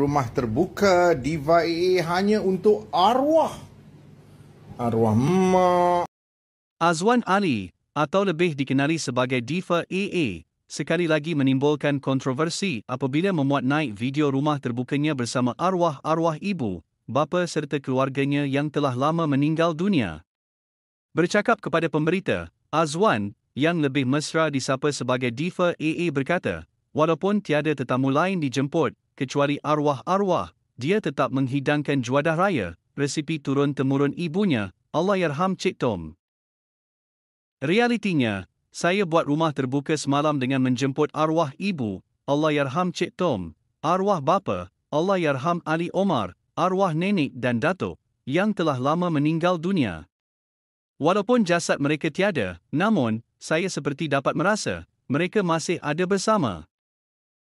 rumah terbuka Diva AA hanya untuk arwah. Arwah mak. Azwan Ali, atau lebih dikenali sebagai Diva AA, sekali lagi menimbulkan kontroversi apabila memuat naik video rumah terbukanya bersama arwah-arwah ibu, bapa serta keluarganya yang telah lama meninggal dunia. Bercakap kepada pemberita, Azwan, yang lebih mesra disapa sebagai Diva AA berkata, walaupun tiada tetamu lain dijemput, kecuali arwah-arwah, dia tetap menghidangkan juadah raya, resipi turun-temurun ibunya, Allah Yarham Cik Tom. Realitinya, saya buat rumah terbuka semalam dengan menjemput arwah ibu, Allah Yarham Cik Tom, arwah bapa, Allah Yarham Ali Omar, arwah nenek dan datuk yang telah lama meninggal dunia. Walaupun jasad mereka tiada, namun, saya seperti dapat merasa, mereka masih ada bersama.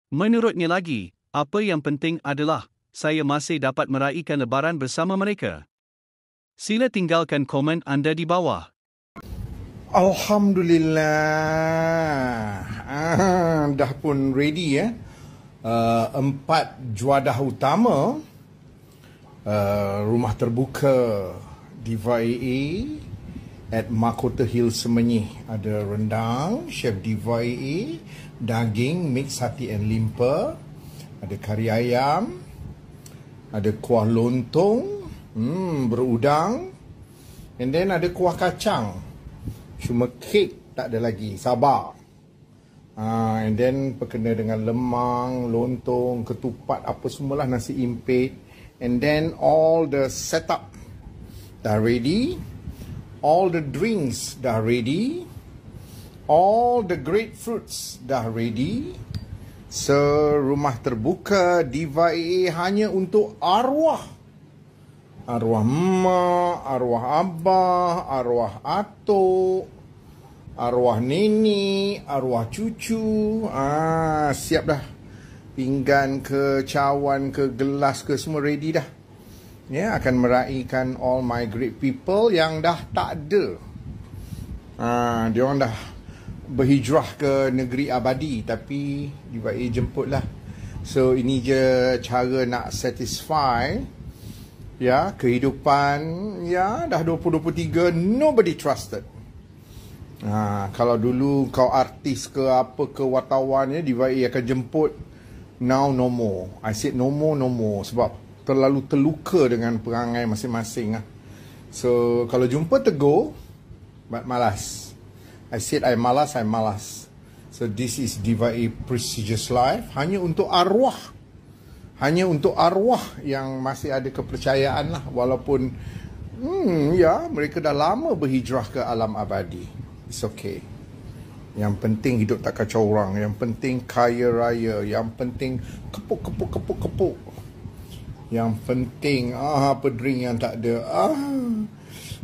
Menurutnya lagi, apa yang penting adalah, saya masih dapat meraihkan lebaran bersama mereka. Sila tinggalkan komen anda di bawah. Alhamdulillah. Ah, dah pun ready ya. Eh? Uh, empat juadah utama uh, rumah terbuka di VIA at Makota Hill Semenyih ada rendang chef di daging mix hati and limpa ada kari ayam Ada kuah lontong hmm, Berudang And then ada kuah kacang Cuma kek tak ada lagi Sabar uh, And then berkena dengan lemang Lontong, ketupat Apa semualah nasi impit And then all the setup Dah ready All the drinks dah ready All the great fruits dah ready. Serumah terbuka Diva AA hanya untuk arwah Arwah mak, arwah abah, arwah atuk Arwah nini, arwah cucu Ah Siap dah Pinggan ke cawan ke gelas ke semua ready dah Ya yeah, akan meraihkan all my great people yang dah tak ada Ah, dia orang dah berhijrah ke negeri abadi tapi UAE jemputlah. So ini je cara nak satisfy ya kehidupan ya dah 2023 nobody trusted. Ha, kalau dulu kau artis ke apa ke wartawan ya di akan jemput now no more. I said no more no more sebab terlalu terluka dengan perangai masing-masing lah. So kalau jumpa tegur but malas. I said I malas, I malas. So this is Diva A Prestigious Life. Hanya untuk arwah. Hanya untuk arwah yang masih ada kepercayaan lah. Walaupun, hmm, ya, yeah, mereka dah lama berhijrah ke alam abadi. It's okay. Yang penting hidup tak kacau orang. Yang penting kaya raya. Yang penting kepuk, kepuk, kepuk, kepuk. Yang penting, ah, apa drink yang tak ada. Ah,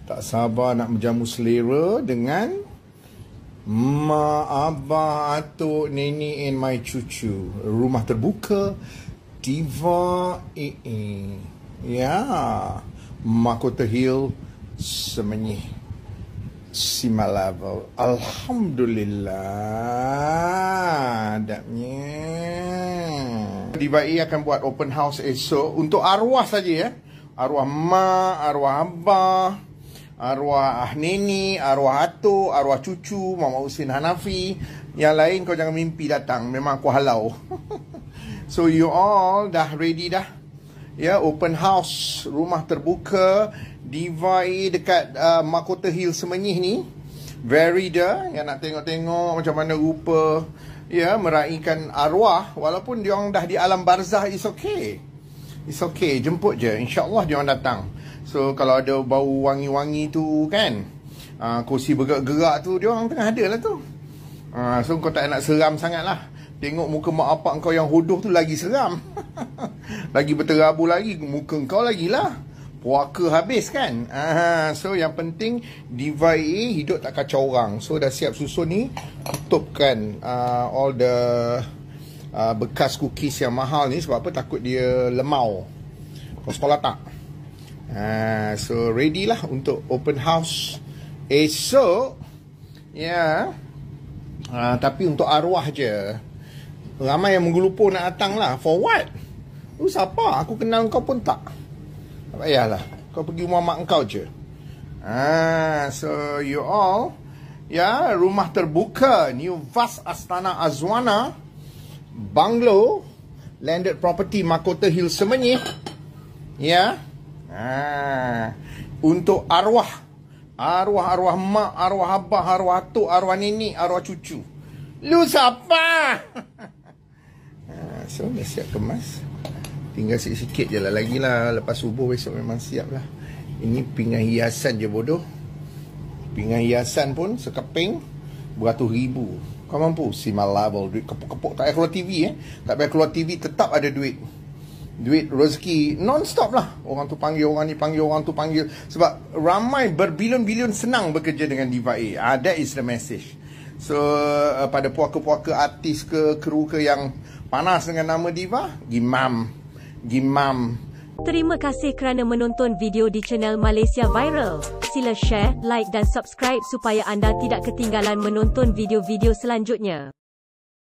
tak sabar nak menjamu selera dengan Mak, abah, atuk, nenek and my cucu Rumah terbuka Diva AA Ya Makota Hill Semenyih Sima level Alhamdulillah Adabnya Diva AA akan buat open house esok Untuk arwah saja ya Arwah mak, arwah abah arwah Nini, arwah Atuk, arwah cucu, Mama Husin Hanafi. Yang lain kau jangan mimpi datang. Memang aku halau. so you all dah ready dah. Ya, yeah, open house. Rumah terbuka. Divai dekat uh, Makota Hill Semenyih ni. Very dah. Yang nak tengok-tengok macam mana rupa. Ya, yeah, meraihkan arwah. Walaupun diorang dah di alam barzah, it's okay. It's okay. Jemput je. InsyaAllah diorang datang. So kalau ada bau wangi-wangi tu kan uh, Kursi bergerak-gerak tu Dia orang tengah ada lah tu uh, So kau tak nak seram sangat lah Tengok muka mak apak kau yang hodoh tu lagi seram Lagi berterabur lagi Muka kau lagi lah Puaka habis kan uh, So yang penting Device A hidup tak kacau orang So dah siap susun ni Tutupkan uh, all the uh, Bekas cookies yang mahal ni Sebab apa takut dia lemau Kau sekolah tak Uh, so ready lah untuk open house esok. Eh, ya. Yeah. Uh, tapi untuk arwah je. Ramai yang menggelupo nak datang lah. For what? Lu siapa? Aku kenal kau pun tak. Tak payahlah. Kau pergi rumah mak kau je. Ah, so you all. Ya, yeah, rumah terbuka. New Vast Astana Azwana. Banglo. Landed property Makota Hill Semenyih. Ya. Yeah. Ha. Untuk arwah. Arwah-arwah mak, arwah abah, arwah atuk, arwah nenek, arwah cucu. Lu siapa? ha. So, dah siap kemas. Tinggal sikit-sikit je lah lagi lah. Lepas subuh besok memang siap lah. Ini pinggan hiasan je bodoh. Pinggan hiasan pun sekeping beratus ribu. Kau mampu? See my Duit kepuk-kepuk. Tak payah keluar TV eh. Tak payah keluar TV. Tetap ada Duit duit rezeki non-stop lah. Orang tu panggil, orang ni panggil, orang tu panggil. Sebab ramai berbilion-bilion senang bekerja dengan Diva A. Ah, that is the message. So, uh, pada puaka-puaka artis ke, kru ke yang panas dengan nama Diva, gimam. Gimam. Terima kasih kerana menonton video di channel Malaysia Viral. Sila share, like dan subscribe supaya anda tidak ketinggalan menonton video-video selanjutnya.